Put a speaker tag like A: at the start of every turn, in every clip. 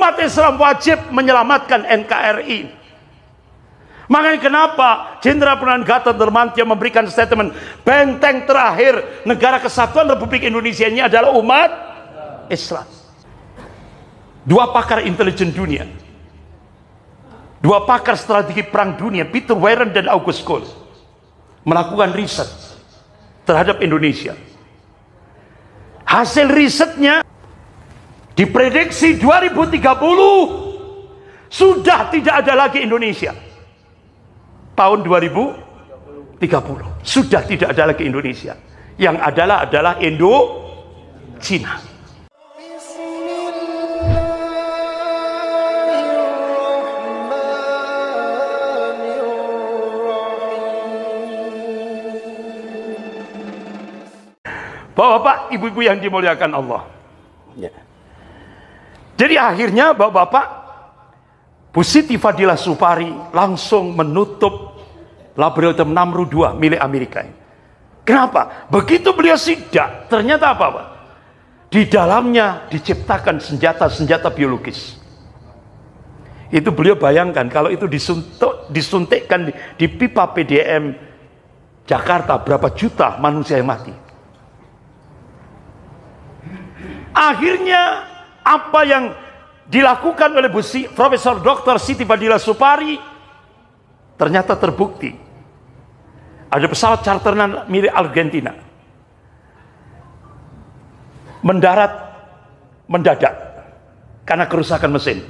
A: umat Islam wajib menyelamatkan NKRI. Makanya kenapa Jenderal Gatot Nurmantio memberikan statement benteng terakhir negara kesatuan Republik Indonesia ini adalah umat Islam. Dua pakar intelijen dunia. Dua pakar strategi perang dunia, Peter Warren dan August Kohl, melakukan riset terhadap Indonesia. Hasil risetnya Diprediksi 2030 sudah tidak ada lagi Indonesia. Tahun 2030 sudah tidak ada lagi Indonesia. Yang adalah adalah Indo Cina. Bapak-bapak, ibu-ibu yang dimuliakan Allah. Yeah. Jadi akhirnya bapak-bapak Bu Siti Fadila Supari langsung menutup laboratorium 602 2 milik Amerika. Kenapa? Begitu beliau sidak, ternyata apa Pak? Di dalamnya diciptakan senjata-senjata biologis. Itu beliau bayangkan kalau itu disuntuk, disuntikkan di, di pipa PDM Jakarta berapa juta manusia yang mati. Akhirnya apa yang dilakukan oleh Bu Profesor Dr. Siti Badila Supari ternyata terbukti. Ada pesawat charter milik Argentina. Mendarat mendadak karena kerusakan mesin.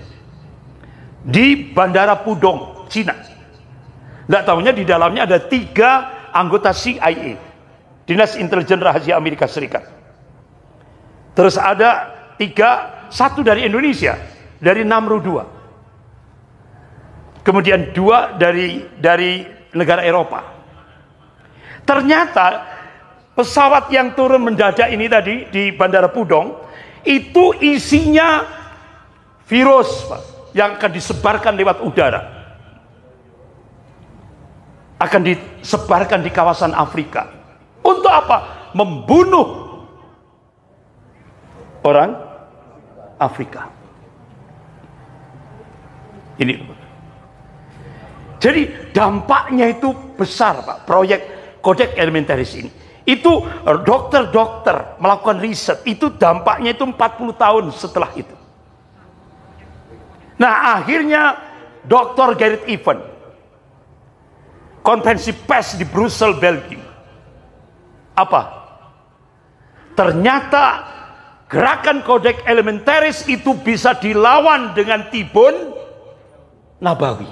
A: Di Bandara Pudong, Cina. Tidak tahunya di dalamnya ada tiga anggota CIA. Dinas Intelijen Rahasia Amerika Serikat. Terus ada tiga satu dari Indonesia dari Namru dua. Kemudian dua dari dari negara Eropa. Ternyata pesawat yang turun mendadak ini tadi di Bandara Pudong itu isinya virus Pak, yang akan disebarkan lewat udara. Akan disebarkan di kawasan Afrika. Untuk apa? Membunuh orang Afrika. Ini. Jadi dampaknya itu besar Pak, proyek kodek elementaris ini. Itu eh, dokter-dokter melakukan riset, itu dampaknya itu 40 tahun setelah itu. Nah akhirnya Dr. Gerrit Even, konvensi PES di Brussel, Belgia, Apa? Ternyata gerakan kodek elementaris itu bisa dilawan dengan tibun nabawi.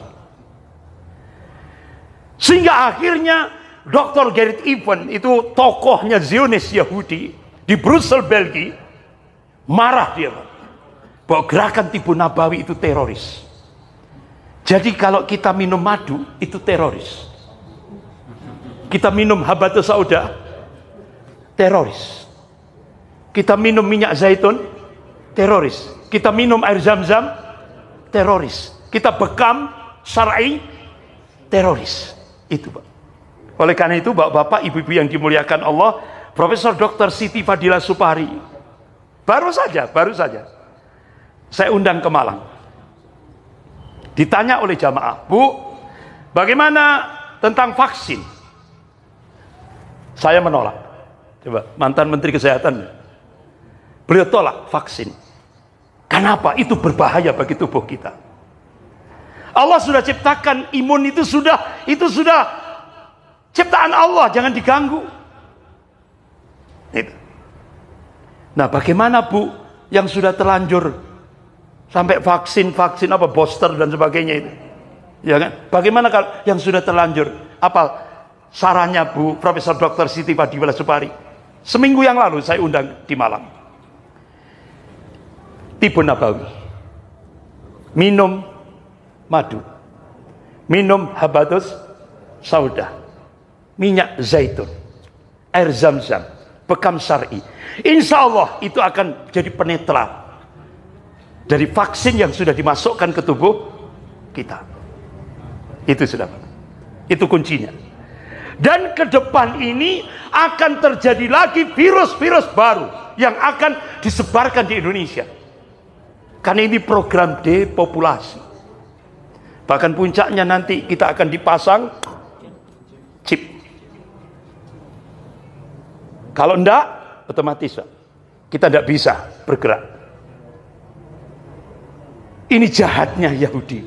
A: Sehingga akhirnya Dr. Gerrit Even itu tokohnya Zionis Yahudi di Brussel, Belgia marah dia bahwa gerakan tibun nabawi itu teroris. Jadi kalau kita minum madu itu teroris. Kita minum habatus sauda teroris. Kita minum minyak zaitun, teroris. Kita minum air zam-zam, teroris. Kita bekam syar'i, teroris. Itu, Pak. Oleh karena itu, Bapak-bapak, ibu-ibu yang dimuliakan Allah, Profesor Dr. Siti Fadila Supari. Baru saja, baru saja. Saya undang ke Malang. Ditanya oleh jamaah, "Bu, bagaimana tentang vaksin?" Saya menolak. Coba mantan menteri kesehatan Beliau tolak vaksin. Kenapa? Itu berbahaya bagi tubuh kita. Allah sudah ciptakan imun itu sudah itu sudah ciptaan Allah, jangan diganggu. Itu. Nah, bagaimana Bu yang sudah terlanjur sampai vaksin, vaksin apa booster dan sebagainya itu? Ya kan? Bagaimana kalau yang sudah terlanjur? Apa sarannya Bu Profesor Dr. Siti Padibala Supari? Seminggu yang lalu saya undang di Malang. Tibun Nabawi. Minum madu. Minum habatus sauda. Minyak zaitun. Air zam-zam. Bekam syari. Insya Allah itu akan jadi penetra. Dari vaksin yang sudah dimasukkan ke tubuh kita. Itu sudah. Itu kuncinya. Dan ke depan ini akan terjadi lagi virus-virus baru yang akan disebarkan di Indonesia. Karena ini program depopulasi. Bahkan puncaknya nanti kita akan dipasang chip. Kalau enggak, otomatis Kita tidak bisa bergerak. Ini jahatnya Yahudi.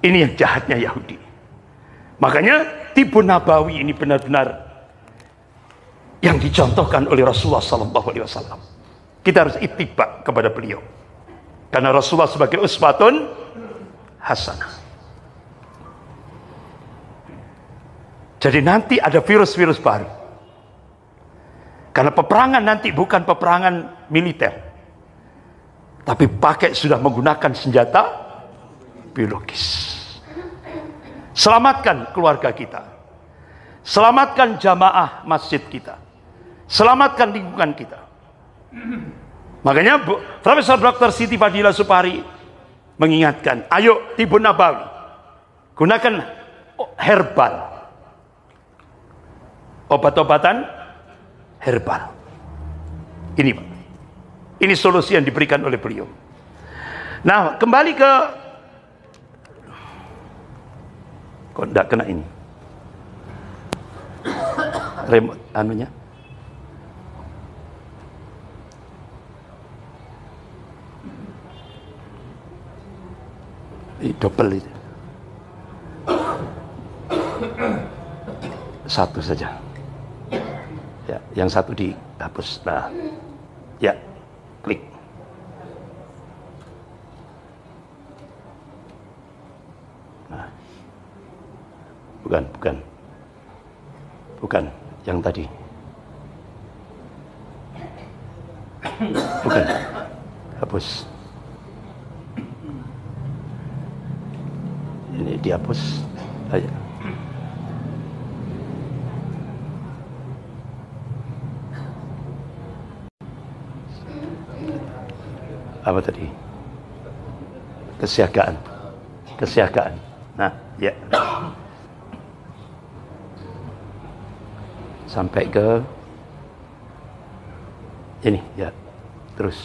A: Ini yang jahatnya Yahudi. Makanya tipu Nabawi ini benar-benar yang dicontohkan oleh Rasulullah Sallallahu Alaihi Wasallam. Kita harus itibak kepada beliau. Karena Rasulullah sebagai uswatun hasanah. Jadi nanti ada virus-virus baru. Karena peperangan nanti bukan peperangan militer. Tapi pakai sudah menggunakan senjata biologis. Selamatkan keluarga kita. Selamatkan jamaah masjid kita. Selamatkan lingkungan kita. Makanya Profesor Dr. Siti Fadila Supari mengingatkan, ayo tibun nabawi. Gunakan herbal. Obat-obatan herbal. Ini Pak. Ini solusi yang diberikan oleh beliau. Nah, kembali ke kok enggak kena ini remote anunya dobel itu satu saja ya yang satu dihapus nah ya klik nah bukan bukan bukan yang tadi bukan hapus dihapus aja. Apa tadi? Kesiagaan. Kesiagaan. Nah, ya. Sampai ke ini, ya. Terus.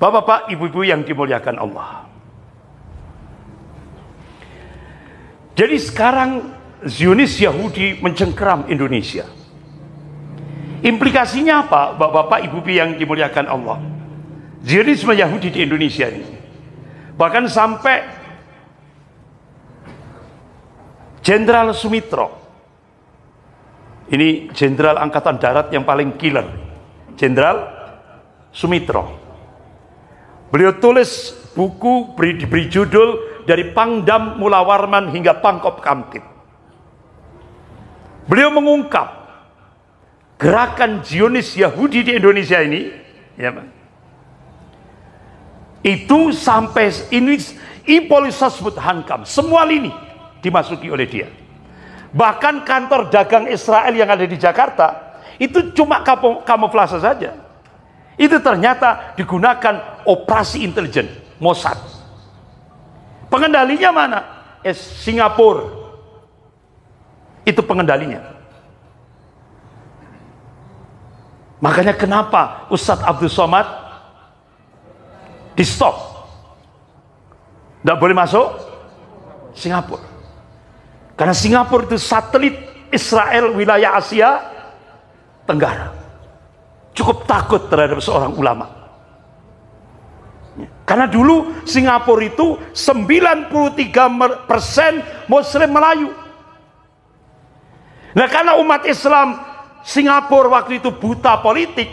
A: Bapak-bapak, ibu-ibu yang dimuliakan Allah. Jadi sekarang Zionis Yahudi mencengkeram Indonesia. Implikasinya apa, Bapak-bapak, Ibu yang dimuliakan Allah? Zionisme Yahudi di Indonesia ini. Bahkan sampai Jenderal Sumitro. Ini jenderal angkatan darat yang paling killer. Jenderal Sumitro. Beliau tulis buku beri, diberi judul dari Pangdam Mula Warman hingga Pangkop Kamtip. Beliau mengungkap gerakan Zionis Yahudi di Indonesia ini, ya Pak. Itu sampai ini tersebut Hankam, semua lini dimasuki oleh dia. Bahkan kantor dagang Israel yang ada di Jakarta itu cuma kamuflase saja. Itu ternyata digunakan operasi intelijen Mossad. Pengendalinya mana? Eh, Singapura. Itu pengendalinya. Makanya kenapa Ustadz Abdul Somad di stop? Tidak boleh masuk Singapura. Karena Singapura itu satelit Israel wilayah Asia Tenggara. Cukup takut terhadap seorang ulama. Karena dulu Singapura itu 93% muslim Melayu. Nah karena umat Islam Singapura waktu itu buta politik.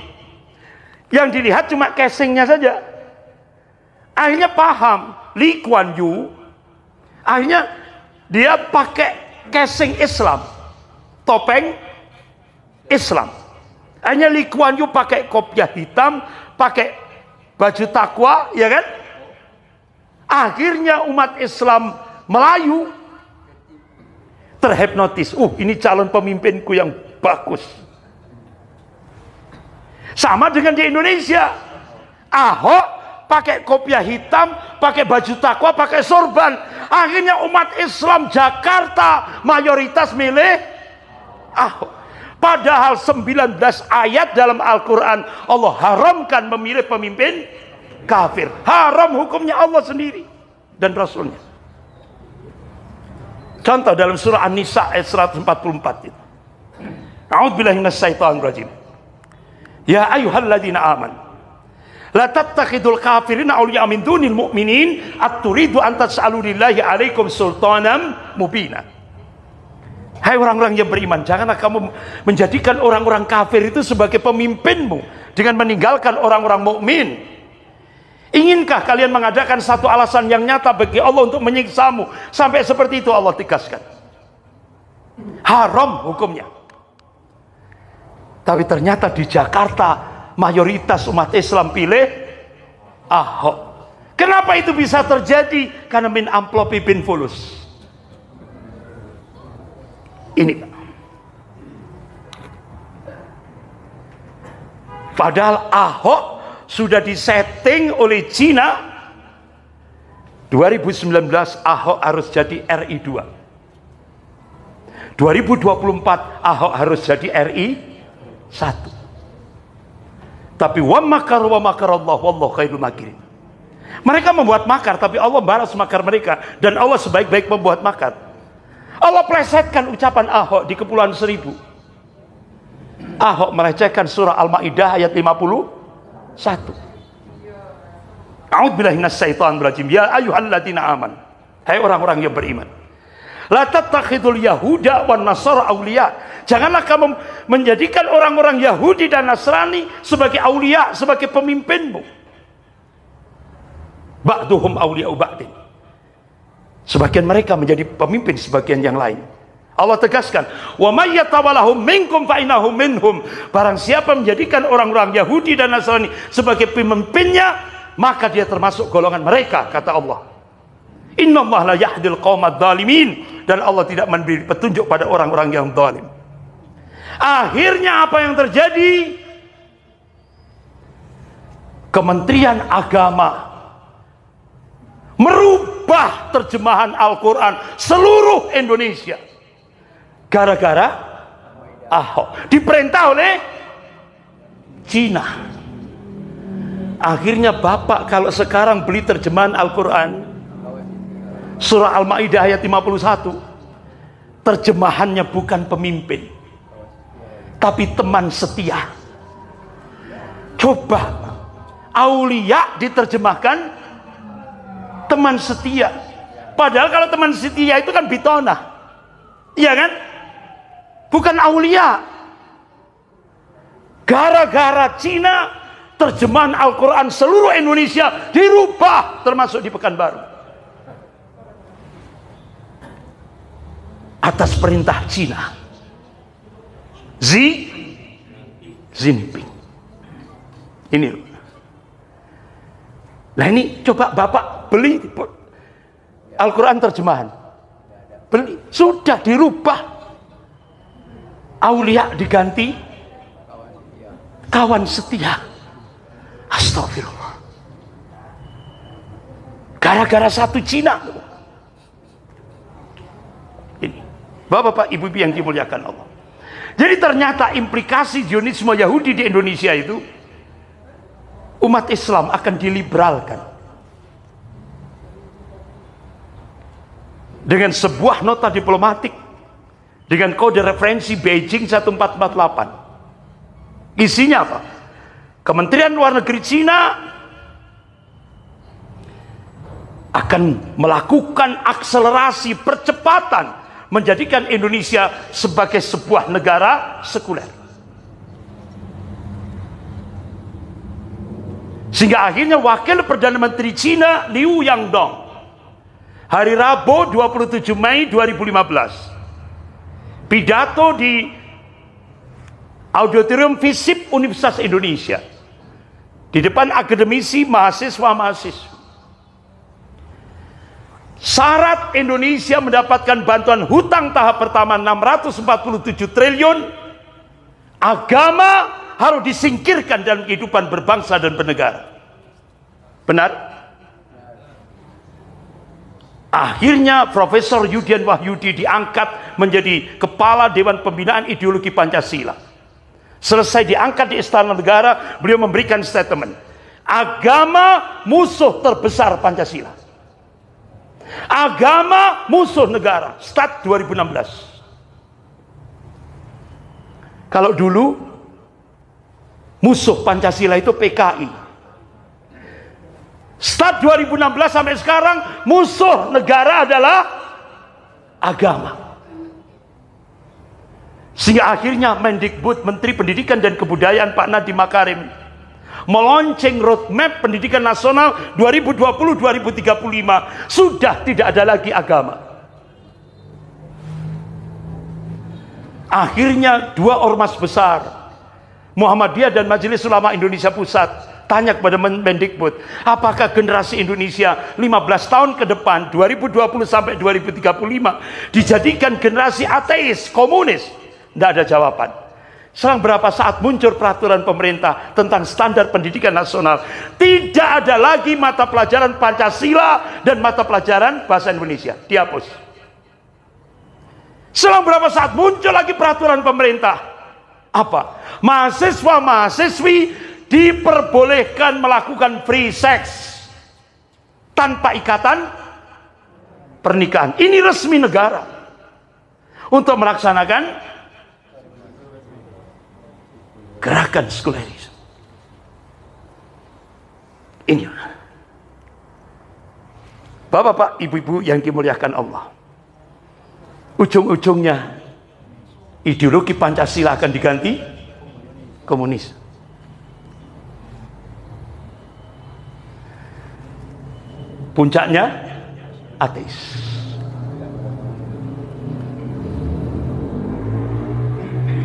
A: Yang dilihat cuma casingnya saja. Akhirnya paham Lee Kuan Yew. Akhirnya dia pakai casing Islam. Topeng Islam. Hanya Lee Kuan Yew pakai kopiah hitam, pakai baju takwa, ya kan? Akhirnya umat Islam Melayu terhipnotis. Uh, ini calon pemimpinku yang bagus. Sama dengan di Indonesia. Ahok pakai kopiah hitam, pakai baju takwa, pakai sorban. Akhirnya umat Islam Jakarta mayoritas milih Ahok. Padahal 19 ayat dalam Al-Quran Allah haramkan memilih pemimpin kafir. Haram hukumnya Allah sendiri dan Rasulnya. Contoh dalam surah An-Nisa ayat 144 itu. A'udzubillahi minasyaitonir rajim. Ya ayyuhalladzina aman La tattakhidul kafirina awliya min dunil mu'minin at turidu an tas'alu lillahi alaikum sultanan Hai orang-orang yang beriman, janganlah kamu menjadikan orang-orang kafir itu sebagai pemimpinmu dengan meninggalkan orang-orang mukmin. Inginkah kalian mengadakan satu alasan yang nyata bagi Allah untuk menyiksamu sampai seperti itu Allah tegaskan. Haram hukumnya. Tapi ternyata di Jakarta mayoritas umat Islam pilih Ahok. Kenapa itu bisa terjadi? Karena min amplopi bin fulus ini. Padahal Ahok sudah disetting oleh Cina 2019 Ahok harus jadi RI 2 2024 Ahok harus jadi RI 1 tapi wa makar wa makar Allah wallahu khairul makirin mereka membuat makar tapi Allah balas makar mereka dan Allah sebaik-baik membuat makar Allah plesetkan ucapan Ahok di Kepulauan Seribu. Ahok melecehkan surah Al-Maidah ayat 51. A'udzubillahimnas syaitan berajim, Ya latina aman. Hai orang-orang yang beriman. La tatakhidul yahuda wan nasara aulia. Janganlah kamu menjadikan orang-orang Yahudi dan Nasrani sebagai aulia, sebagai pemimpinmu. Ba'duhum aulia ba'din Sebagian mereka menjadi pemimpin sebagian yang lain. Allah tegaskan, "Wa may yatawallahum minkum fa innahu minhum." Barang siapa menjadikan orang-orang Yahudi dan Nasrani sebagai pemimpinnya, maka dia termasuk golongan mereka, kata Allah. Innallaha la yahdil qaumad zalimin dan Allah tidak memberi petunjuk pada orang-orang yang zalim. Akhirnya apa yang terjadi? Kementerian Agama merubah terjemahan Al-Quran seluruh Indonesia. Gara-gara Ahok. Diperintah oleh Cina. Akhirnya Bapak kalau sekarang beli terjemahan Al-Quran. Surah Al-Ma'idah ayat 51. Terjemahannya bukan pemimpin. Tapi teman setia. Coba. Aulia diterjemahkan teman setia. Padahal kalau teman setia itu kan bitona. Iya kan? Bukan aulia. Gara-gara Cina terjemahan Al-Quran seluruh Indonesia dirubah termasuk di Pekanbaru. Atas perintah Cina. Xi Jinping. Ini. Nah ini coba Bapak beli Iya. Al-Quran terjemahan. Beli. Sudah dirubah. Aulia diganti. Kawan setia. Astagfirullah. Gara-gara satu Cina. Ini. Bapak-bapak, ibu-ibu yang dimuliakan Allah. Jadi ternyata implikasi Zionisme Yahudi di Indonesia itu umat Islam akan diliberalkan. dengan sebuah nota diplomatik dengan kode referensi Beijing 1448. Isinya apa? Kementerian Luar Negeri Cina akan melakukan akselerasi percepatan menjadikan Indonesia sebagai sebuah negara sekuler. Sehingga akhirnya wakil Perdana Menteri Cina Liu Yangdong hari Rabu 27 Mei 2015 pidato di auditorium FISIP Universitas Indonesia di depan akademisi mahasiswa-mahasiswa syarat Indonesia mendapatkan bantuan hutang tahap pertama 647 triliun agama harus disingkirkan dalam kehidupan berbangsa dan bernegara benar? Akhirnya Profesor Yudian Wahyudi diangkat menjadi Kepala Dewan Pembinaan Ideologi Pancasila. Selesai diangkat di Istana Negara, beliau memberikan statement. Agama musuh terbesar Pancasila. Agama musuh negara. Stat 2016. Kalau dulu musuh Pancasila itu PKI. Start 2016 sampai sekarang musuh negara adalah agama. Sehingga akhirnya Mendikbud Menteri Pendidikan dan Kebudayaan Pak Nadiem Makarim melonceng roadmap pendidikan nasional 2020-2035 sudah tidak ada lagi agama. Akhirnya dua ormas besar Muhammadiyah dan Majelis Ulama Indonesia Pusat Tanya kepada Mendikbud, apakah generasi Indonesia 15 tahun ke depan 2020 sampai 2035 dijadikan generasi ateis, komunis? Tidak ada jawaban. Selang berapa saat muncul peraturan pemerintah tentang standar pendidikan nasional. Tidak ada lagi mata pelajaran Pancasila dan mata pelajaran bahasa Indonesia. Dihapus. Selang berapa saat muncul lagi peraturan pemerintah. Apa? Mahasiswa-mahasiswi diperbolehkan melakukan free sex tanpa ikatan pernikahan. Ini resmi negara untuk melaksanakan gerakan sekuleris Ini Bapak-bapak, ibu-ibu yang dimuliakan Allah. Ujung-ujungnya ideologi Pancasila akan diganti komunis. puncaknya ateis.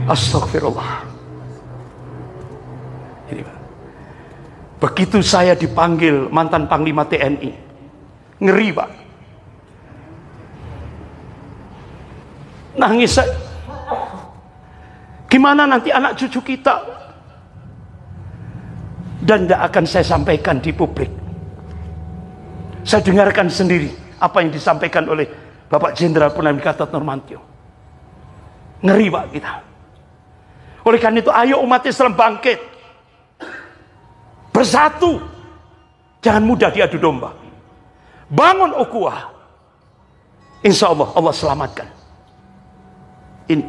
A: Astagfirullah. Ini, Begitu saya dipanggil mantan panglima TNI. Ngeri, Pak. Nangis saya. Gimana nanti anak cucu kita? Dan tidak akan saya sampaikan di publik saya dengarkan sendiri apa yang disampaikan oleh Bapak Jenderal Purnawirawan Gatot Nurmantio. Ngeri Pak kita. Oleh karena itu ayo umat Islam bangkit. Bersatu. Jangan mudah diadu domba. Bangun ukuah. Insya Allah Allah selamatkan. In.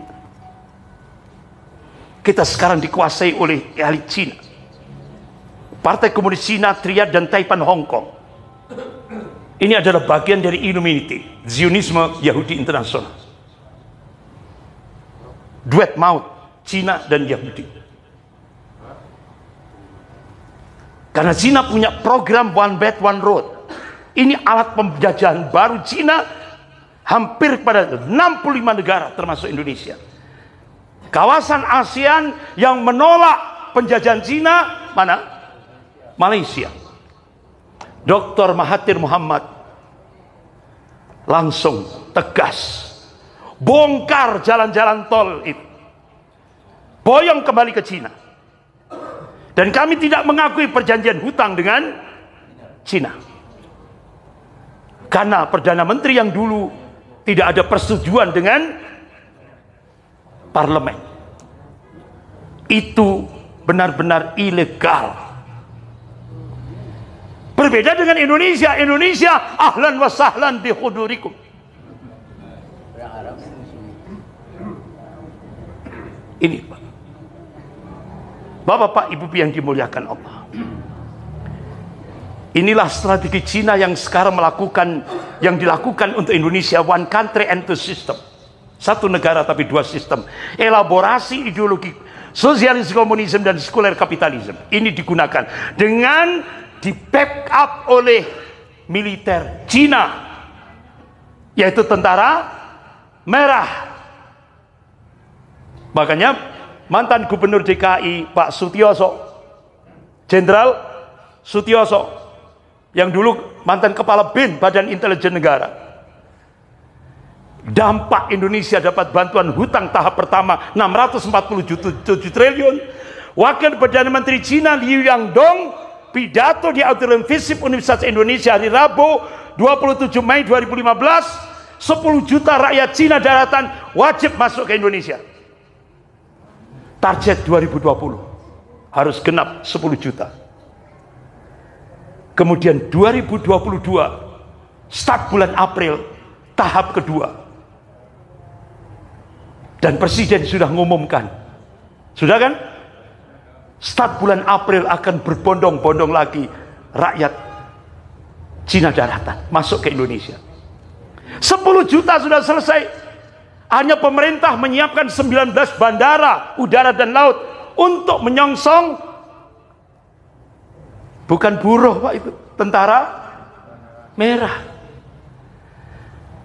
A: Kita sekarang dikuasai oleh elit Cina. Partai Komunis Cina, Triad, dan Taipan Hong Kong ini adalah bagian dari Illuminati, Zionisme Yahudi internasional. Duet maut Cina dan Yahudi. Karena Cina punya program One Belt One Road. Ini alat penjajahan baru Cina hampir pada 65 negara termasuk Indonesia. Kawasan ASEAN yang menolak penjajahan Cina mana? Malaysia. Dr. Mahathir Muhammad langsung tegas bongkar jalan-jalan tol itu. Boyong kembali ke Cina. Dan kami tidak mengakui perjanjian hutang dengan Cina. Karena Perdana Menteri yang dulu tidak ada persetujuan dengan parlemen. Itu benar-benar ilegal. Berbeda dengan Indonesia. Indonesia ahlan wa sahlan hudurikum. Ini bapak Bapak, ibu Ibu yang dimuliakan Allah. Inilah strategi Cina yang sekarang melakukan yang dilakukan untuk Indonesia one country and two system. Satu negara tapi dua sistem. Elaborasi ideologi sosialis komunisme dan sekuler kapitalisme ini digunakan dengan di backup oleh militer Cina yaitu tentara merah. Makanya mantan gubernur DKI Pak Sutioso, Jenderal Sutioso yang dulu mantan kepala BIN Badan Intelijen Negara. Dampak Indonesia dapat bantuan hutang tahap pertama 647 triliun. Wakil Perdana Menteri Cina Liu Yangdong pidato di Auditorium Visip Universitas Indonesia hari Rabu 27 Mei 2015 10 juta rakyat Cina daratan wajib masuk ke Indonesia target 2020 harus genap 10 juta kemudian 2022 start bulan April tahap kedua dan presiden sudah mengumumkan sudah kan Start bulan April akan berbondong-bondong lagi rakyat Cina daratan masuk ke Indonesia. 10 juta sudah selesai. Hanya pemerintah menyiapkan 19 bandara, udara dan laut untuk menyongsong bukan buruh Pak itu, tentara merah.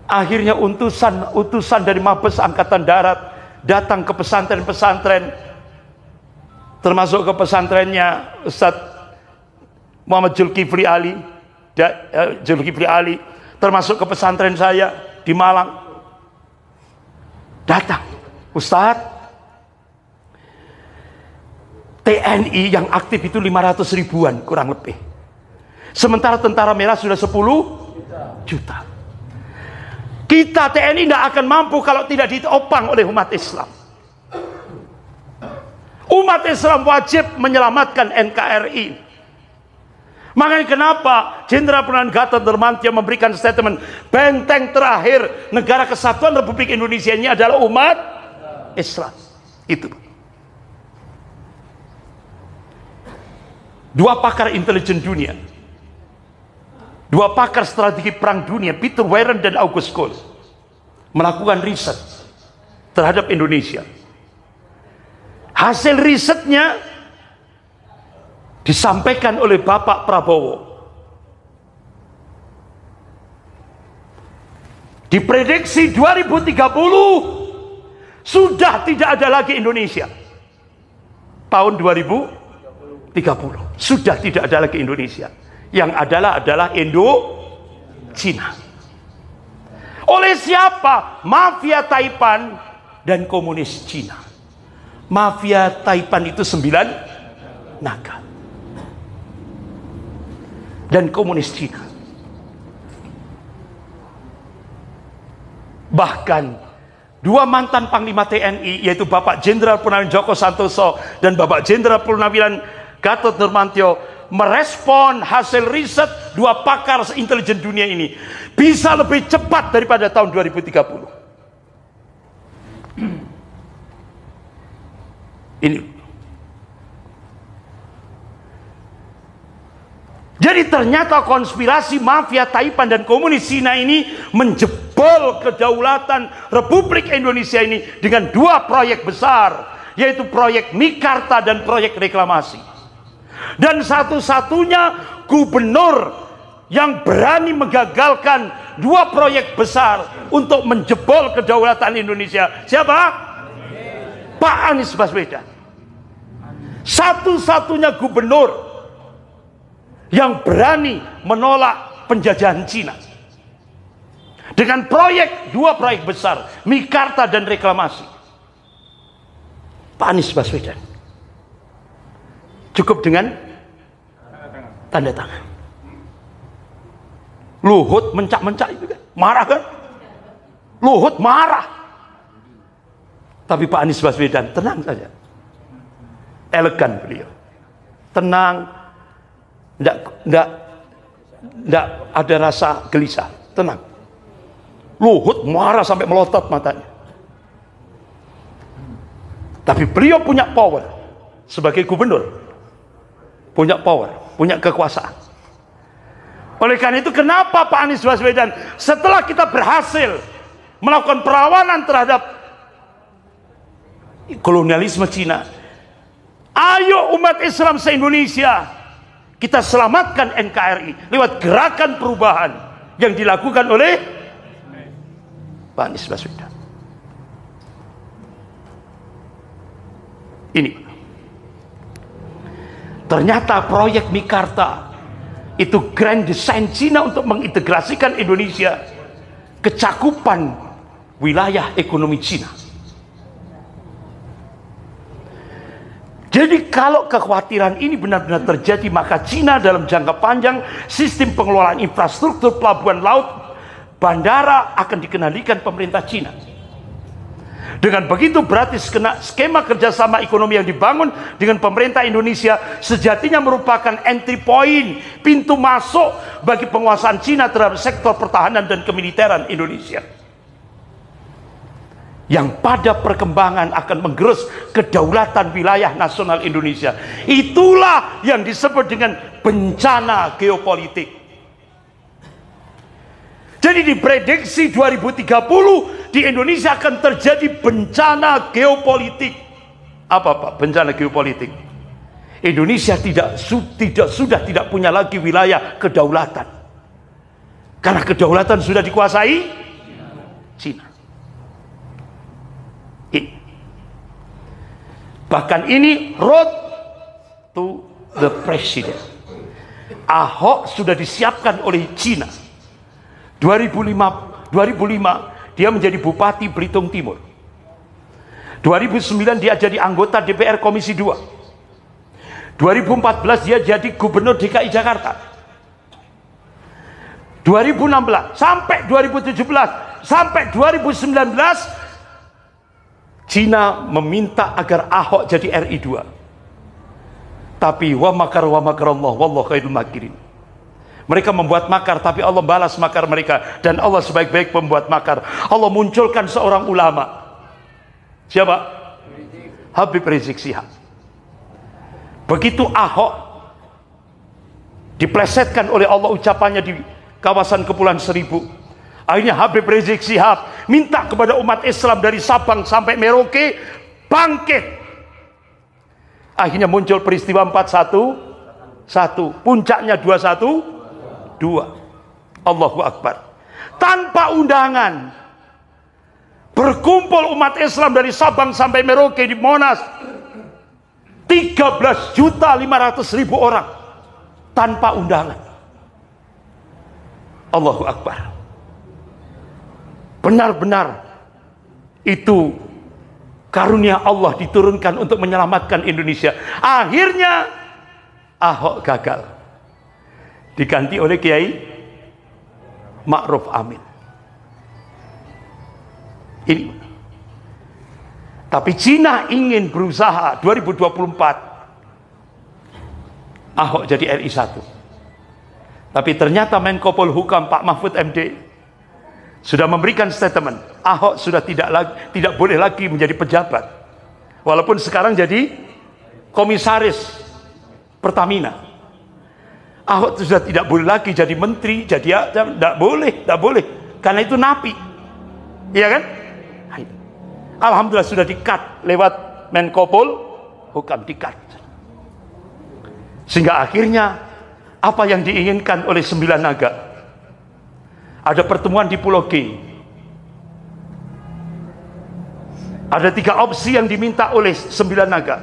A: Akhirnya utusan utusan dari Mabes Angkatan Darat datang ke pesantren-pesantren termasuk ke pesantrennya Ustaz Muhammad Julkifli Ali Julkifli eh, Ali termasuk ke pesantren saya di Malang datang Ustaz TNI yang aktif itu 500 ribuan kurang lebih sementara tentara merah sudah 10 juta kita TNI tidak akan mampu kalau tidak ditopang oleh umat Islam Umat Islam wajib menyelamatkan NKRI. Makanya kenapa Jenderal Gatot Nurmantio memberikan statement benteng terakhir negara kesatuan Republik Indonesia ini adalah umat Islam. Itu. Dua pakar intelijen dunia. Dua pakar strategi perang dunia, Peter Warren dan August Cole, melakukan riset terhadap Indonesia. Hasil risetnya disampaikan oleh Bapak Prabowo. Diprediksi 2030 sudah tidak ada lagi Indonesia. Tahun 2030 sudah tidak ada lagi Indonesia. Yang adalah adalah Indo Cina. Oleh siapa? Mafia Taipan dan komunis Cina mafia Taipan itu sembilan naga dan komunis Cina bahkan dua mantan panglima TNI yaitu Bapak Jenderal Purnawirjo Joko Santoso dan Bapak Jenderal Purnawiran Gatot Nurmantio merespon hasil riset dua pakar intelijen dunia ini bisa lebih cepat daripada tahun 2030. Ini Jadi ternyata konspirasi mafia Taipan dan komunis Cina ini menjebol kedaulatan Republik Indonesia ini dengan dua proyek besar, yaitu proyek Mikarta dan proyek reklamasi. Dan satu-satunya gubernur yang berani menggagalkan dua proyek besar untuk menjebol kedaulatan Indonesia. Siapa? Pak Anies Baswedan. Satu-satunya gubernur yang berani menolak penjajahan Cina. Dengan proyek, dua proyek besar, Mikarta dan reklamasi. Pak Anies Baswedan. Cukup dengan tanda tangan. Luhut mencak-mencak itu kan. Marah kan? Luhut marah. Tapi Pak Anies Baswedan tenang saja elegan beliau. Tenang, tidak tidak tidak ada rasa gelisah, tenang. Luhut marah sampai melotot matanya. Tapi beliau punya power sebagai gubernur. Punya power, punya kekuasaan. Oleh karena itu kenapa Pak Anies Baswedan setelah kita berhasil melakukan perlawanan terhadap kolonialisme Cina, Ayo umat Islam se-Indonesia kita selamatkan NKRI lewat gerakan perubahan yang dilakukan oleh Pak Anies Baswedan. Ini ternyata proyek Mikarta itu grand design Cina untuk mengintegrasikan Indonesia kecakupan wilayah ekonomi Cina. Jadi kalau kekhawatiran ini benar-benar terjadi, maka Cina dalam jangka panjang sistem pengelolaan infrastruktur pelabuhan laut bandara akan dikenalikan pemerintah Cina. Dengan begitu berarti skema kerjasama ekonomi yang dibangun dengan pemerintah Indonesia sejatinya merupakan entry point, pintu masuk bagi penguasaan Cina terhadap sektor pertahanan dan kemiliteran Indonesia yang pada perkembangan akan menggerus kedaulatan wilayah nasional Indonesia. Itulah yang disebut dengan bencana geopolitik. Jadi diprediksi 2030 di Indonesia akan terjadi bencana geopolitik. Apa Pak? Bencana geopolitik. Indonesia tidak su, tidak sudah tidak punya lagi wilayah kedaulatan. Karena kedaulatan sudah dikuasai Cina. Bahkan ini road to the president. Ahok sudah disiapkan oleh Cina. 2005 2005 dia menjadi bupati Belitung Timur. 2009 dia jadi anggota DPR Komisi 2. 2014 dia jadi gubernur DKI Jakarta. 2016 sampai 2017 sampai 2019 Cina meminta agar Ahok jadi RI2. Tapi wa makar wa makar Allah, wallahu khairul makirin. Mereka membuat makar, tapi Allah balas makar mereka. Dan Allah sebaik-baik pembuat makar. Allah munculkan seorang ulama. Siapa? Habib Rizik Sihab. Begitu Ahok diplesetkan oleh Allah ucapannya di kawasan Kepulauan Seribu. Akhirnya Habib Rizik Sihab minta kepada umat Islam dari Sabang sampai Merauke bangkit. Akhirnya muncul peristiwa 41 1, puncaknya 21 2. Allahu Akbar. Tanpa undangan berkumpul umat Islam dari Sabang sampai Merauke di Monas 13 juta 500 ribu orang tanpa undangan. Allahu Akbar benar-benar itu karunia Allah diturunkan untuk menyelamatkan Indonesia. Akhirnya Ahok gagal. Diganti oleh Kiai Ma'ruf Amin. Ini. Tapi Cina ingin berusaha 2024 Ahok jadi RI 1. Tapi ternyata Menko Polhukam Pak Mahfud MD sudah memberikan statement Ahok sudah tidak lagi, tidak boleh lagi menjadi pejabat walaupun sekarang jadi komisaris Pertamina Ahok sudah tidak boleh lagi jadi menteri jadi ya, tidak boleh tidak boleh karena itu napi iya kan nah, Alhamdulillah sudah dikat lewat Menko Pol, hukum dikat sehingga akhirnya apa yang diinginkan oleh sembilan naga ada pertemuan di Pulau G. Ada tiga opsi yang diminta oleh sembilan naga.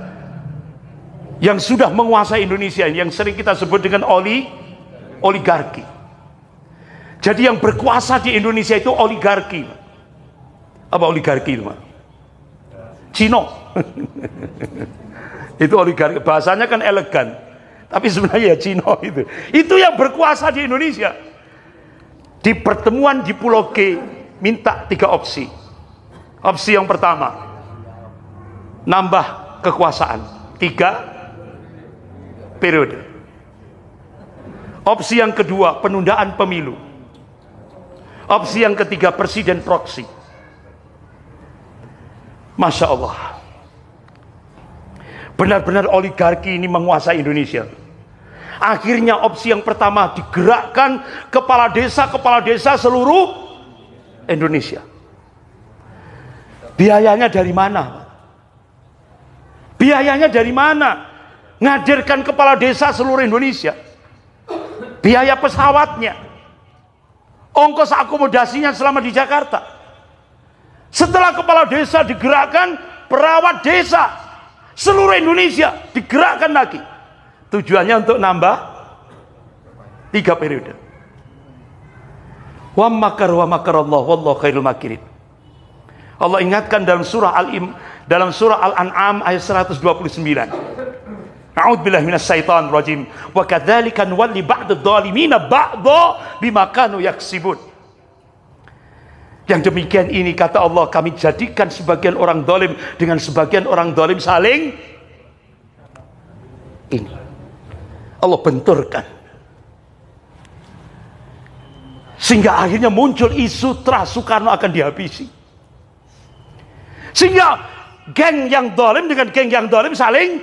A: Yang sudah menguasai Indonesia, yang sering kita sebut dengan oli, oligarki. Jadi yang berkuasa di Indonesia itu oligarki. Apa oligarki itu? Cino. itu oligarki. Bahasanya kan elegan. Tapi sebenarnya ya Cino itu. Itu yang berkuasa di Indonesia. Di pertemuan di Pulau G minta tiga opsi. Opsi yang pertama, nambah kekuasaan tiga periode. Opsi yang kedua, penundaan pemilu. Opsi yang ketiga, presiden proksi. Masya Allah. Benar-benar oligarki ini menguasai Indonesia. Akhirnya opsi yang pertama digerakkan kepala desa, kepala desa seluruh Indonesia. Biayanya dari mana? Biayanya dari mana? Ngadirkan kepala desa seluruh Indonesia. Biaya pesawatnya. Ongkos akomodasinya selama di Jakarta. Setelah kepala desa digerakkan, perawat desa seluruh Indonesia digerakkan lagi. Tujuannya untuk nambah tiga periode. Wa makar wa makar Allah wallahu khairul makirin. Allah ingatkan dalam surah Al Im dalam surah Al An'am ayat 129. A'udzu billahi minasyaitonir rajim. Wa kadzalika nuwalli ba'dadh dhalimin ba'dha bima kanu yaksibun. Yang demikian ini kata Allah kami jadikan sebagian orang dolim dengan sebagian orang dolim saling ini. Allah benturkan. Sehingga akhirnya muncul isu teras Soekarno akan dihabisi. Sehingga geng yang dolim dengan geng yang dolim saling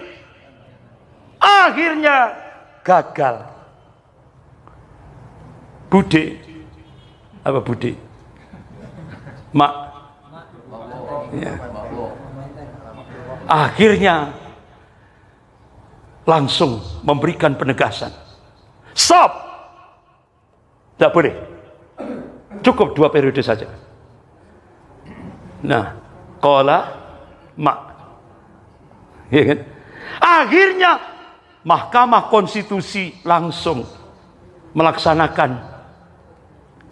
A: akhirnya gagal. budi apa budi Mak. Ya. Akhirnya langsung memberikan penegasan. Stop. Tidak boleh. Cukup dua periode saja. Nah, kola mak. Ya kan? Akhirnya Mahkamah Konstitusi langsung melaksanakan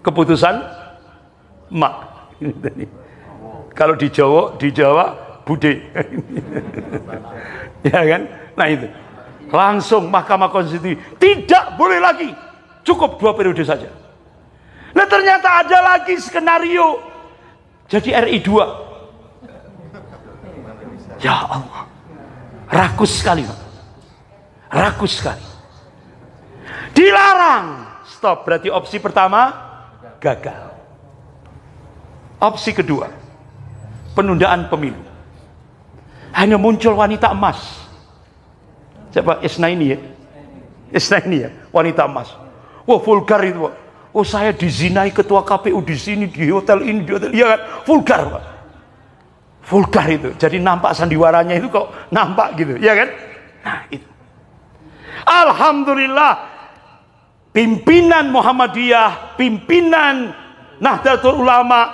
A: keputusan mak. Kalau di Jawa, di Jawa bude. ya kan? Nah itu. Langsung Mahkamah Konstitusi tidak boleh lagi. Cukup dua periode saja. Nah ternyata ada lagi skenario. Jadi RI 2. Ya Allah. Rakus sekali. Pak. Rakus sekali. Dilarang. Stop. Berarti opsi pertama gagal. Opsi kedua. Penundaan pemilu. Hanya muncul wanita emas siapa ini ya ini ya wanita emas wah vulgar itu pak oh saya dizinai ketua KPU di sini di hotel ini di hotel iya kan vulgar pak vulgar itu jadi nampak sandiwaranya itu kok nampak gitu ya kan nah itu Alhamdulillah pimpinan Muhammadiyah pimpinan Nahdlatul Ulama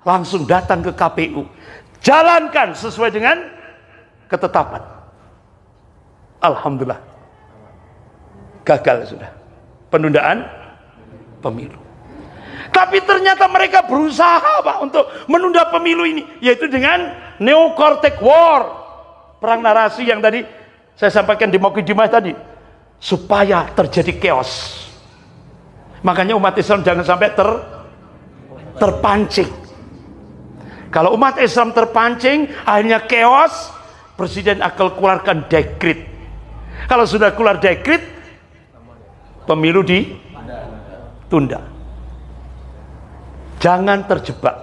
A: langsung datang ke KPU jalankan sesuai dengan ketetapan Alhamdulillah. Gagal sudah. Penundaan pemilu. Tapi ternyata mereka berusaha Pak untuk menunda pemilu ini yaitu dengan neocortex war. Perang narasi yang tadi saya sampaikan di Moki Dimas tadi supaya terjadi chaos. Makanya umat Islam jangan sampai ter terpancing. Kalau umat Islam terpancing, akhirnya chaos, presiden akan keluarkan dekrit kalau sudah keluar dekrit, pemilu di tunda. Jangan terjebak.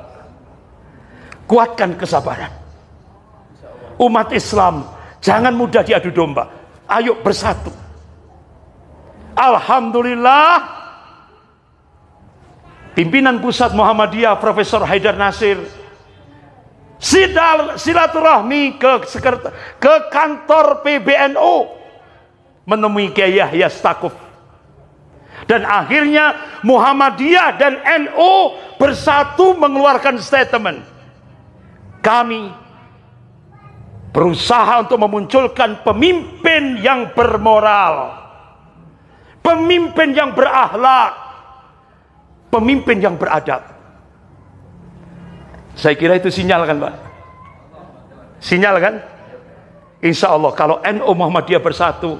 A: Kuatkan kesabaran. Umat Islam jangan mudah diadu domba. Ayo bersatu. Alhamdulillah pimpinan pusat Muhammadiyah Profesor Haidar Nasir sidal silaturahmi ke ke kantor PBNU menemui Kiai Yahya Stakuf. Dan akhirnya Muhammadiyah dan NU NO bersatu mengeluarkan statement. Kami berusaha untuk memunculkan pemimpin yang bermoral. Pemimpin yang berakhlak. Pemimpin yang beradab. Saya kira itu sinyal kan Pak? Sinyal kan? Insya Allah kalau NU NO Muhammadiyah bersatu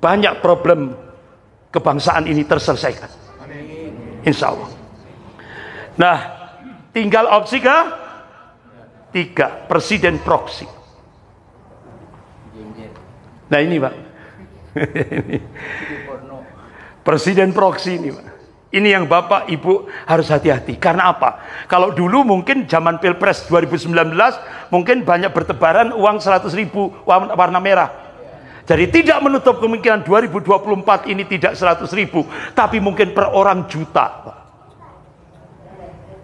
A: banyak problem kebangsaan ini terselesaikan. Insya Allah. Nah, tinggal opsi ke tiga presiden proksi. Nah ini pak, presiden proksi ini pak. Ini yang Bapak Ibu harus hati-hati. Karena apa? Kalau dulu mungkin zaman Pilpres 2019 mungkin banyak bertebaran uang 100 ribu warna merah jadi tidak menutup kemungkinan 2024 ini tidak 100 ribu, tapi mungkin per orang juta.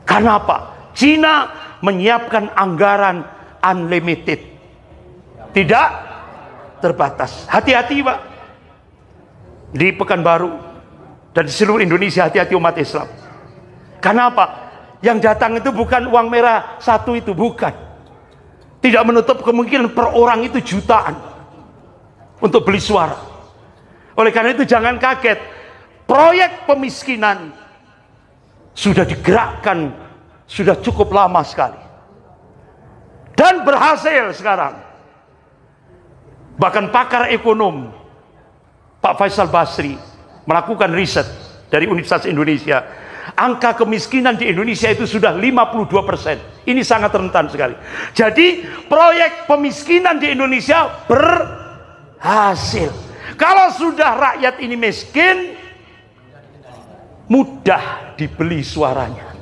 A: Karena apa? Cina menyiapkan anggaran unlimited. Tidak terbatas. Hati-hati Pak. Di Pekanbaru dan di seluruh Indonesia hati-hati umat Islam. Karena apa? Yang datang itu bukan uang merah satu itu bukan. Tidak menutup kemungkinan per orang itu jutaan untuk beli suara. Oleh karena itu jangan kaget. Proyek pemiskinan sudah digerakkan sudah cukup lama sekali. Dan berhasil sekarang. Bahkan pakar ekonom Pak Faisal Basri melakukan riset dari Universitas Indonesia. Angka kemiskinan di Indonesia itu sudah 52 persen. Ini sangat rentan sekali. Jadi proyek pemiskinan di Indonesia ber hasil. Kalau sudah rakyat ini miskin, mudah dibeli suaranya.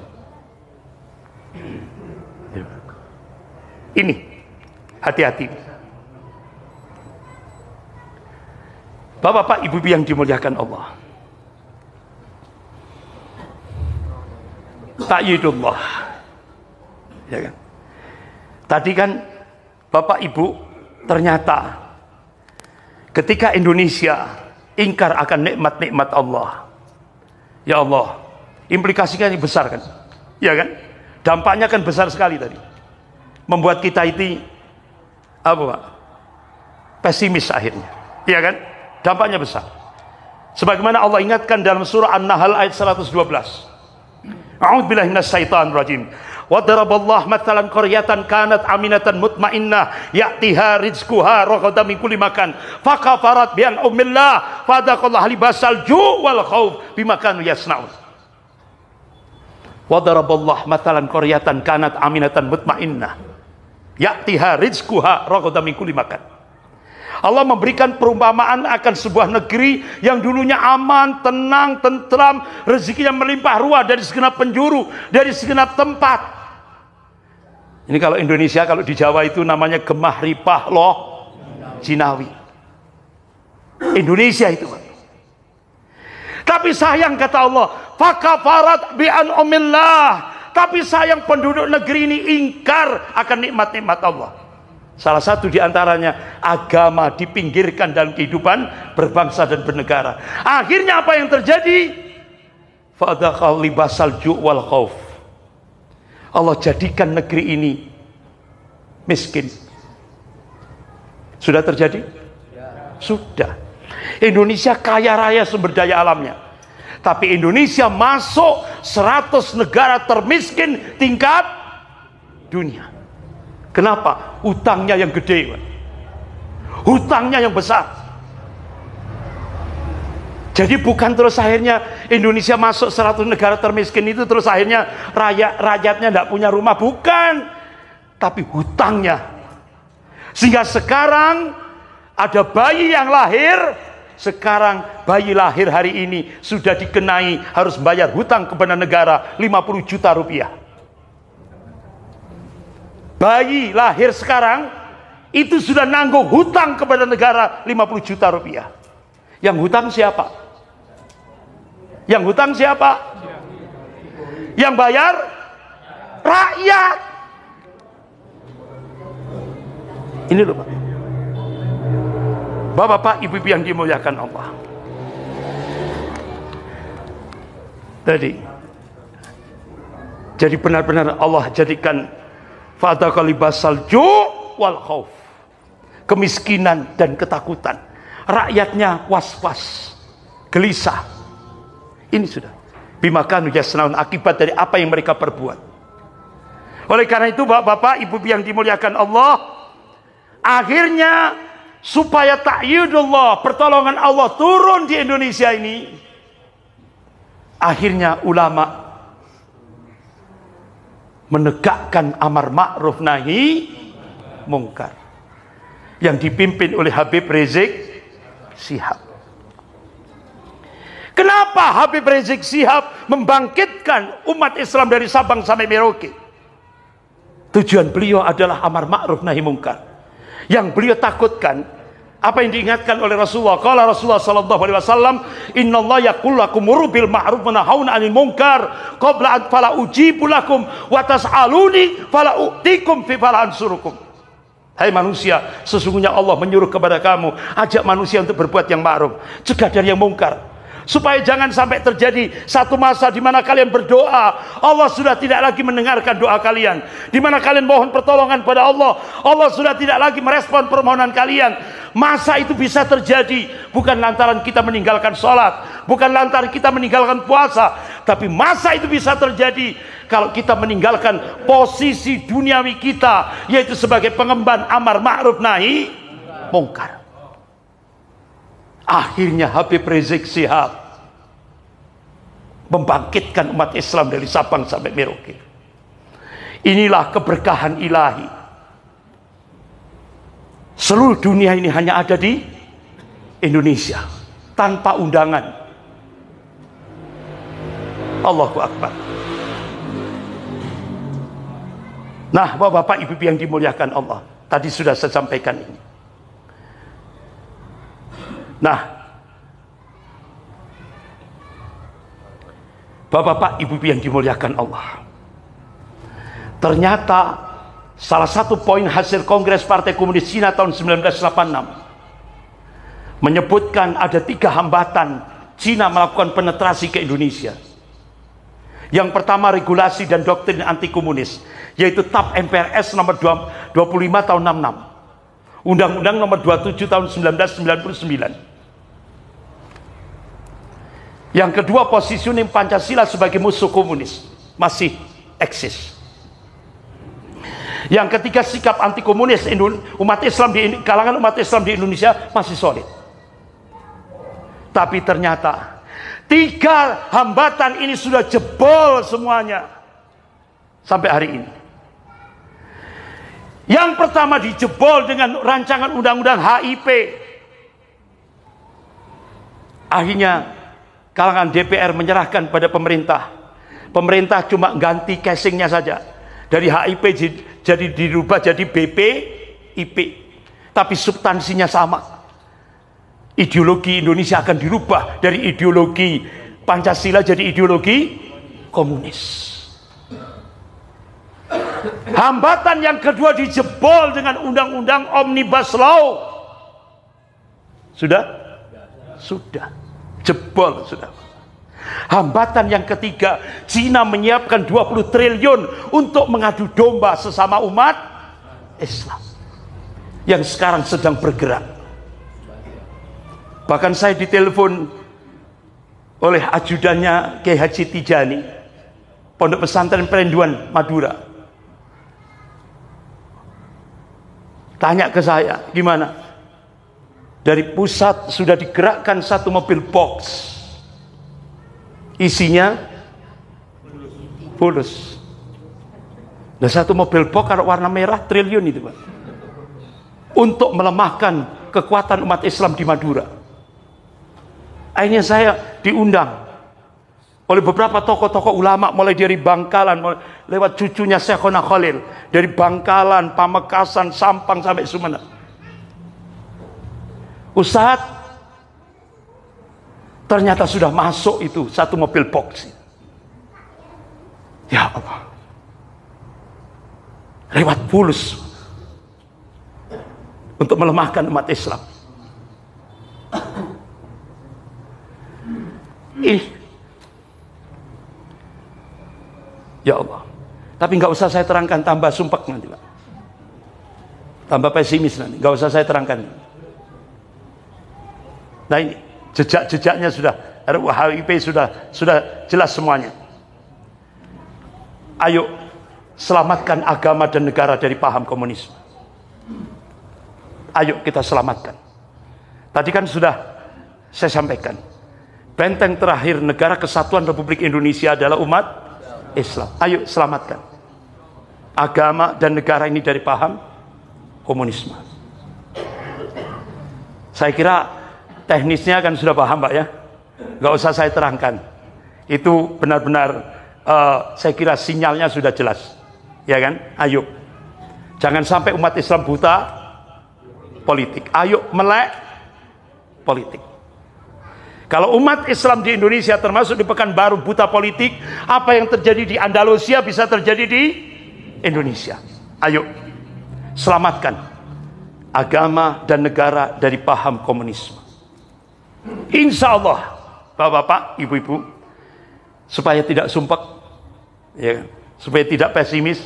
A: Ini, hati-hati. Bapak-bapak, ibu-ibu yang dimuliakan Allah. Takyidullah. Ya kan? Tadi kan Bapak Ibu ternyata Ketika Indonesia ingkar akan nikmat-nikmat Allah. Ya Allah, implikasinya ini besar kan? Ya kan? Dampaknya kan besar sekali tadi. Membuat kita itu apa Pak? Pesimis akhirnya. ya kan? Dampaknya besar. Sebagaimana Allah ingatkan dalam surah An-Nahl ayat 112. A'udzubillahi minasyaitonir wadaraballah matalan koriatan kanat aminatan mutmainnah ya'tiha rizkuha raghadan min makan fakafarat biang umillah pada libasal ju' wal khauf bima kanu yasna'un. Wadaraballah matalan koryatan kanat aminatan mutmainnah. Ya'tiha rizkuha raghadan min makan. Allah memberikan perumpamaan akan sebuah negeri yang dulunya aman, tenang, tentram, rezekinya melimpah ruah dari segenap penjuru, dari segenap tempat. Ini kalau Indonesia, kalau di Jawa itu namanya gemah ripah loh Cinawi. Indonesia itu Tapi sayang kata Allah, fakafarat bi an omillah. Tapi sayang penduduk negeri ini ingkar akan nikmat-nikmat Allah. Salah satu di antaranya agama dipinggirkan dalam kehidupan berbangsa dan bernegara. Akhirnya apa yang terjadi? Fadakal wal khauf. Allah jadikan negeri ini miskin. Sudah terjadi? Sudah. Indonesia kaya raya sumber daya alamnya. Tapi Indonesia masuk 100 negara termiskin tingkat dunia. Kenapa? Utangnya yang gede. Hutangnya yang besar. Jadi bukan terus akhirnya Indonesia masuk 100 negara termiskin itu terus akhirnya rakyat rakyatnya tidak punya rumah bukan, tapi hutangnya. Sehingga sekarang ada bayi yang lahir, sekarang bayi lahir hari ini sudah dikenai harus bayar hutang kepada negara 50 juta rupiah bayi lahir sekarang itu sudah nanggung hutang kepada negara 50 juta rupiah yang hutang siapa? yang hutang siapa? yang bayar? rakyat ini loh Pak Bapak-bapak, ibu-ibu yang dimuliakan Allah. Tadi. Jadi benar-benar Allah jadikan kalibas salju wal khauf. Kemiskinan dan ketakutan. Rakyatnya was-was. Gelisah. Ini sudah. Bimakan senaun akibat dari apa yang mereka perbuat. Oleh karena itu bapak-bapak, ibu yang dimuliakan Allah. Akhirnya supaya takyidullah, pertolongan Allah turun di Indonesia ini. Akhirnya ulama menegakkan amar ma'ruf nahi mungkar yang dipimpin oleh Habib Rizik Sihab. Kenapa Habib Rizik Sihab membangkitkan umat Islam dari Sabang sampai Merauke? Tujuan beliau adalah amar ma'ruf nahi mungkar. Yang beliau takutkan apa yang diingatkan oleh Rasulullah? Kala Rasulullah sallallahu alaihi wasallam, "Inna Allah yaqullakum bil ma'ruf wa nahawna 'anil munkar qabla an fala ujibu lakum wa tas'aluni fala u'tikum fi fala ansurukum." Hai manusia, sesungguhnya Allah menyuruh kepada kamu, ajak manusia untuk berbuat yang ma'ruf, cegah dari yang mungkar. Supaya jangan sampai terjadi satu masa di mana kalian berdoa, Allah sudah tidak lagi mendengarkan doa kalian. Di mana kalian mohon pertolongan pada Allah, Allah sudah tidak lagi merespon permohonan kalian Masa itu bisa terjadi bukan lantaran kita meninggalkan sholat, bukan lantaran kita meninggalkan puasa, tapi masa itu bisa terjadi kalau kita meninggalkan posisi duniawi kita yaitu sebagai pengemban amar ma'ruf nahi mungkar. Akhirnya Habib Rizik Sihab membangkitkan umat Islam dari Sabang sampai Merauke. Inilah keberkahan ilahi Seluruh dunia ini hanya ada di Indonesia tanpa undangan. Allahu Akbar. Nah, Bapak-bapak Ibu ibu yang dimuliakan Allah, tadi sudah saya sampaikan ini. Nah, Bapak-bapak ibu Ibu yang dimuliakan Allah. Ternyata Salah satu poin hasil Kongres Partai Komunis Cina tahun 1986 menyebutkan ada tiga hambatan Cina melakukan penetrasi ke Indonesia. Yang pertama regulasi dan doktrin anti komunis yaitu TAP MPRS nomor 25 tahun 66. Undang-Undang nomor 27 tahun 1999. Yang kedua posisi Pancasila sebagai musuh komunis masih eksis yang ketiga sikap anti komunis umat Islam di kalangan umat Islam di Indonesia masih solid. Tapi ternyata tiga hambatan ini sudah jebol semuanya sampai hari ini. Yang pertama dijebol dengan rancangan undang-undang HIP. Akhirnya kalangan DPR menyerahkan pada pemerintah. Pemerintah cuma ganti casingnya saja dari HIP jadi dirubah jadi BP, IP. Tapi substansinya sama. Ideologi Indonesia akan dirubah dari ideologi Pancasila jadi ideologi komunis. Hambatan yang kedua dijebol dengan undang-undang Omnibus Law. Sudah? Sudah. Jebol sudah. Hambatan yang ketiga, Cina menyiapkan 20 triliun untuk mengadu domba sesama umat Islam yang sekarang sedang bergerak. Bahkan saya ditelepon oleh ajudannya Kiai Haji Tijani, Pondok Pesantren Perinduan Madura. Tanya ke saya, gimana? Dari pusat sudah digerakkan satu mobil box isinya bulus. Nah satu mobil box kalau warna merah triliun itu pak. Untuk melemahkan kekuatan umat Islam di Madura. Akhirnya saya diundang oleh beberapa tokoh-tokoh ulama mulai dari Bangkalan lewat cucunya Syekhona Khalil dari Bangkalan, Pamekasan, Sampang sampai Sumenep Ustadz Ternyata sudah masuk itu satu mobil box. Ya Allah. Lewat Bulus untuk melemahkan umat Islam. Ih. Ya Allah. Tapi nggak usah saya terangkan tambah sumpek nanti Pak. Tambah pesimis nanti. Nggak usah saya terangkan. Nah ini jejak-jejaknya sudah RUHIP sudah sudah jelas semuanya ayo selamatkan agama dan negara dari paham komunisme ayo kita selamatkan tadi kan sudah saya sampaikan benteng terakhir negara kesatuan Republik Indonesia adalah umat Islam ayo selamatkan agama dan negara ini dari paham komunisme saya kira teknisnya kan sudah paham Pak ya. nggak usah saya terangkan. Itu benar-benar uh, saya kira sinyalnya sudah jelas. Ya kan? Ayo. Jangan sampai umat Islam buta politik. Ayo melek politik. Kalau umat Islam di Indonesia termasuk di Pekanbaru buta politik, apa yang terjadi di Andalusia bisa terjadi di Indonesia. Ayo, selamatkan agama dan negara dari paham komunisme. Insya Allah, bapak-bapak, ibu-ibu, supaya tidak sumpek, ya, supaya tidak pesimis.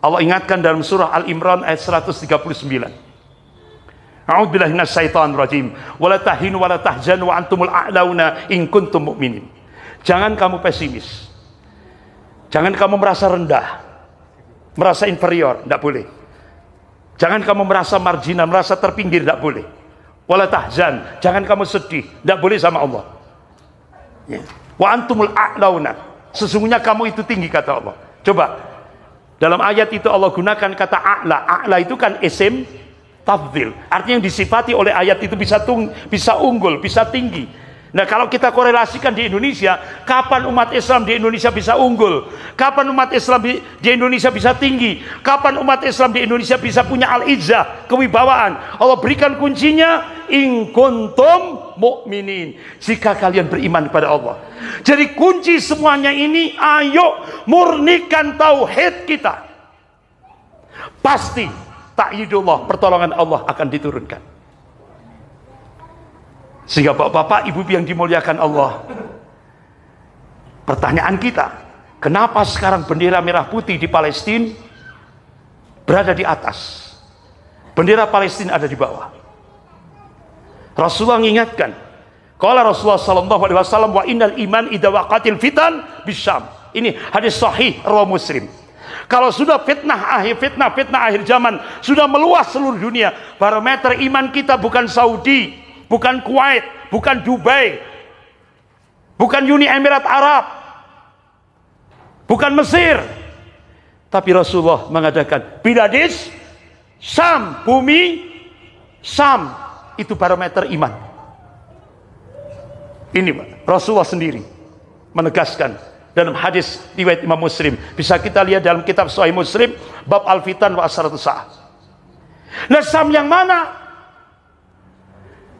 A: Allah ingatkan dalam surah Al Imran ayat 139. A'udzubillahi minasyaitonir rajim. Wala tahinu wala tahzanu wa antumul a'launa in kuntum mu'minin. Jangan kamu pesimis. Jangan kamu merasa rendah. Merasa inferior, tidak boleh. Jangan kamu merasa marginal, merasa terpinggir, tidak boleh. Wala tahzan. Jangan kamu sedih. Tidak boleh sama Allah. Ya. Wa antumul a'launa. Sesungguhnya kamu itu tinggi kata Allah. Coba. Dalam ayat itu Allah gunakan kata a'la. A'la itu kan isim tafdil. Artinya yang disifati oleh ayat itu bisa tung, bisa unggul, bisa tinggi. Nah kalau kita korelasikan di Indonesia, kapan umat Islam di Indonesia bisa unggul? Kapan umat Islam di, Indonesia bisa tinggi? Kapan umat Islam di Indonesia bisa punya al-izzah, kewibawaan? Allah berikan kuncinya, in mukminin jika kalian beriman kepada Allah. Jadi kunci semuanya ini ayo murnikan tauhid kita. Pasti tak takyidullah pertolongan Allah akan diturunkan. Sehingga bapak-bapak, ibu ibu yang dimuliakan Allah. Pertanyaan kita, kenapa sekarang bendera merah putih di Palestina berada di atas? Bendera Palestina ada di bawah. Rasulullah mengingatkan, Kala Rasulullah sallallahu alaihi wasallam wa innal iman idza waqatil fitan bisyam. Ini hadis sahih roh Muslim. Kalau sudah fitnah akhir fitnah fitnah akhir zaman sudah meluas seluruh dunia, barometer iman kita bukan Saudi, bukan Kuwait, bukan Dubai, bukan Uni Emirat Arab, bukan Mesir. Tapi Rasulullah mengajarkan Biladis, Sam, bumi, Sam, itu barometer iman. Ini Rasulullah sendiri menegaskan dalam hadis riwayat Imam Muslim. Bisa kita lihat dalam kitab Sahih Muslim bab Al-Fitan wa Asratus Sa'ah. Nah, Sam yang mana?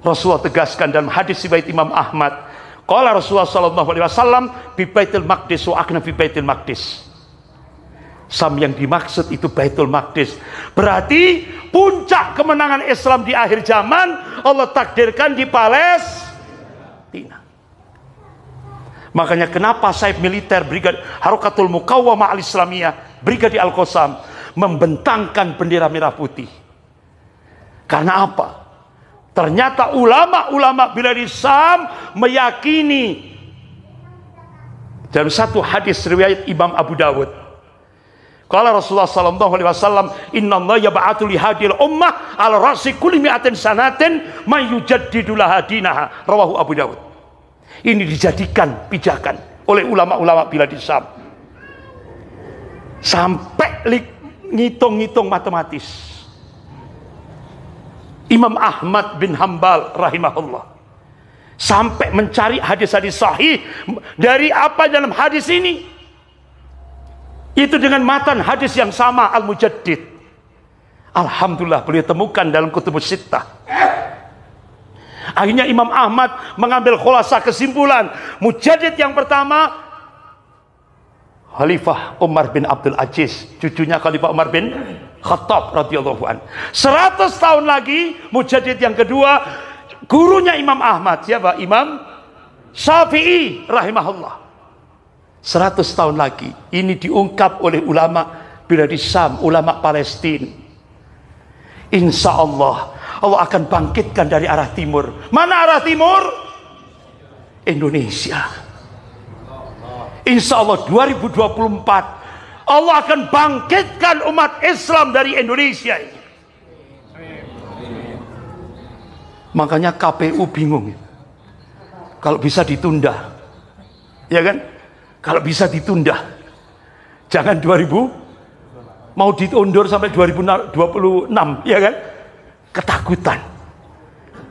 A: Rasulullah tegaskan dalam hadis riwayat Imam Ahmad. Qala Rasulullah sallallahu alaihi wasallam bi Baitul Maqdis wa akna fi Baitul Maqdis. Sam yang dimaksud itu Baitul Maqdis. Berarti puncak kemenangan Islam di akhir zaman Allah takdirkan di Palestina. Makanya kenapa Saif Militer Brigade Harukatul Mukawamah Al-Islamiyah Brigade al Qosam membentangkan bendera merah putih. Karena apa? Ternyata ulama-ulama di Sam meyakini dalam satu hadis riwayat Imam Abu Dawud. Kala Rasulullah sallallahu alaihi wasallam, "Inna Allah yab'atu li hadil ummah al rasi kulli mi'atin sanatin may yujaddidu laha dinaha." Rawahu Abu Dawud. Ini dijadikan pijakan oleh ulama-ulama di Sam. Sampai ngitung-ngitung matematis Imam Ahmad bin Hambal rahimahullah sampai mencari hadis-hadis sahih dari apa dalam hadis ini itu dengan matan hadis yang sama Al-Mujaddid Alhamdulillah beliau temukan dalam kutubu sittah akhirnya Imam Ahmad mengambil khulasa kesimpulan Mujaddid yang pertama Khalifah Umar bin Abdul Aziz cucunya Khalifah Umar bin Khattab radhiyallahu an. 100 tahun lagi mujaddid yang kedua gurunya Imam Ahmad siapa? Imam Syafi'i rahimahullah. 100 tahun lagi ini diungkap oleh ulama bila di Sam, ulama Palestina. Insya Allah Allah akan bangkitkan dari arah timur. Mana arah timur? Indonesia. Insya Allah 2024 Allah akan bangkitkan umat Islam dari Indonesia ini. Makanya KPU bingung. Ya. Kalau bisa ditunda. Ya kan? Kalau bisa ditunda. Jangan 2000 mau diundur sampai 2026, ya kan? Ketakutan.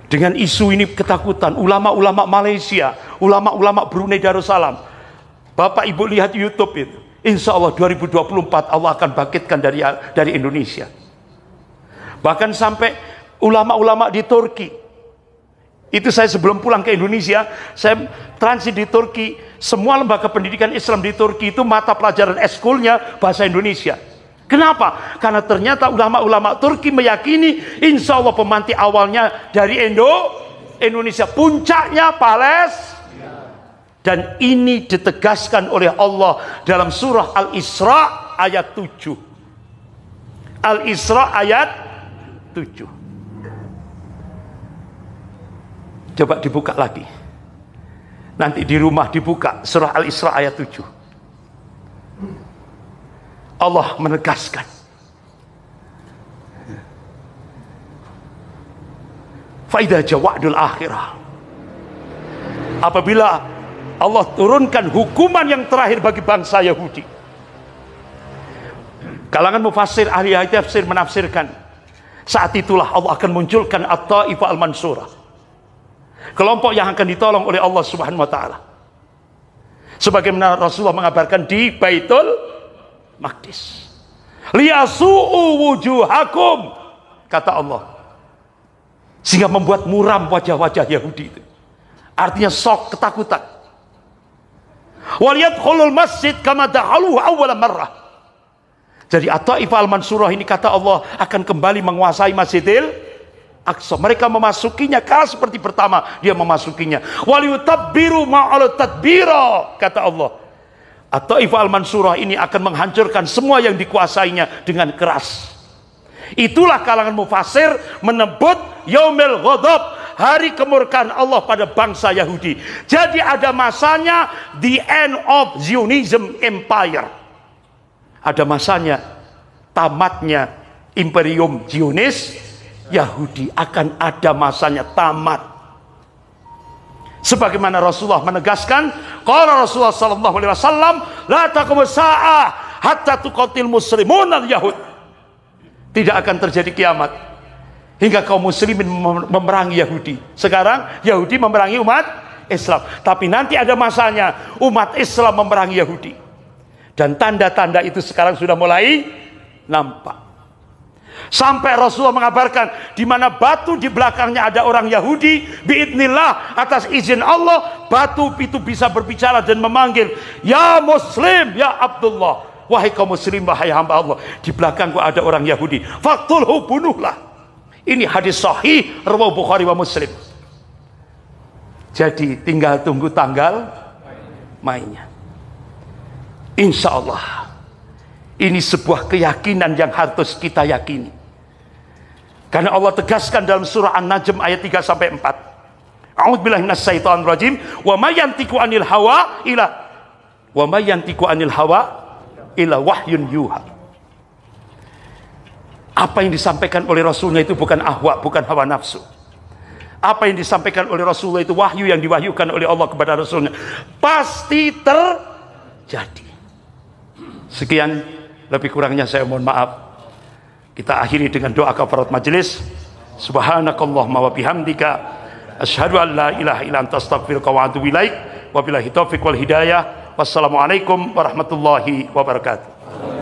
A: Dengan isu ini ketakutan ulama-ulama Malaysia, ulama-ulama Brunei Darussalam. Bapak Ibu lihat YouTube itu. Insya Allah 2024 Allah akan bangkitkan dari dari Indonesia. Bahkan sampai ulama-ulama di Turki. Itu saya sebelum pulang ke Indonesia, saya transit di Turki. Semua lembaga pendidikan Islam di Turki itu mata pelajaran eskulnya bahasa Indonesia. Kenapa? Karena ternyata ulama-ulama Turki meyakini insya Allah pemanti awalnya dari Indo, Indonesia. Puncaknya Palestina. Dan ini ditegaskan oleh Allah dalam surah Al-Isra ayat 7. Al-Isra ayat 7. Coba dibuka lagi. Nanti di rumah dibuka surah Al-Isra ayat 7. Allah menegaskan. Faidah jawa'dul akhirah. Apabila Allah turunkan hukuman yang terakhir bagi bangsa Yahudi kalangan mufasir ahli tafsir menafsirkan saat itulah Allah akan munculkan at-taifah al-mansurah kelompok yang akan ditolong oleh Allah subhanahu wa ta'ala sebagaimana Rasulullah mengabarkan di Baitul Maqdis liyasu'u wujuhakum kata Allah sehingga membuat muram wajah-wajah Yahudi itu. Artinya sok ketakutan. Waliyadkhulul masjid kama dakhaluhu awwala marrah. Jadi atau taifah Al-Mansurah ini kata Allah akan kembali menguasai Masjidil Aqsa. Mereka memasukinya kala seperti pertama dia memasukinya. Waliyutabbiru ma'al tadbira kata Allah. Atau taifah Al-Mansurah ini akan menghancurkan semua yang dikuasainya dengan keras. Itulah kalangan mufasir menebut yomel ghadab hari kemurkaan Allah pada bangsa Yahudi. Jadi ada masanya the end of Zionism empire. Ada masanya tamatnya imperium Zionis Yahudi akan ada masanya tamat. Sebagaimana Rasulullah menegaskan, kalau Rasulullah sallallahu alaihi wasallam, la taqumu hatta tuqatil muslimun al-yahud. Tidak akan terjadi kiamat Hingga kaum muslimin memerangi Yahudi. Sekarang Yahudi memerangi umat Islam. Tapi nanti ada masanya umat Islam memerangi Yahudi. Dan tanda-tanda itu sekarang sudah mulai nampak. Sampai Rasulullah mengabarkan di mana batu di belakangnya ada orang Yahudi, biidnillah atas izin Allah, batu itu bisa berbicara dan memanggil, "Ya Muslim, ya Abdullah." Wahai kaum muslim, wahai hamba Allah, di belakangku ada orang Yahudi. Faktulhu bunuhlah. Ini hadis sahih riwayat Bukhari wa Muslim. Jadi tinggal tunggu tanggal mainnya. Insya Allah. Ini sebuah keyakinan yang harus kita yakini. Karena Allah tegaskan dalam surah An-Najm ayat 3 sampai 4. A'udzubillahi minasyaitonir rajim. Wa mayantiku anil hawa ila wa mayantiku anil hawa ila wahyun yuha. Apa yang disampaikan oleh Rasulnya itu bukan ahwa, bukan hawa nafsu. Apa yang disampaikan oleh Rasulullah itu wahyu yang diwahyukan oleh Allah kepada Rasulnya. Pasti terjadi. Sekian lebih kurangnya saya mohon maaf. Kita akhiri dengan doa kafarat majelis. Subhanakallahumma wa bihamdika asyhadu an la ilaha illa anta astaghfiruka wa atubu ilaik. Wabillahi taufiq wal hidayah. Wassalamualaikum warahmatullahi wabarakatuh.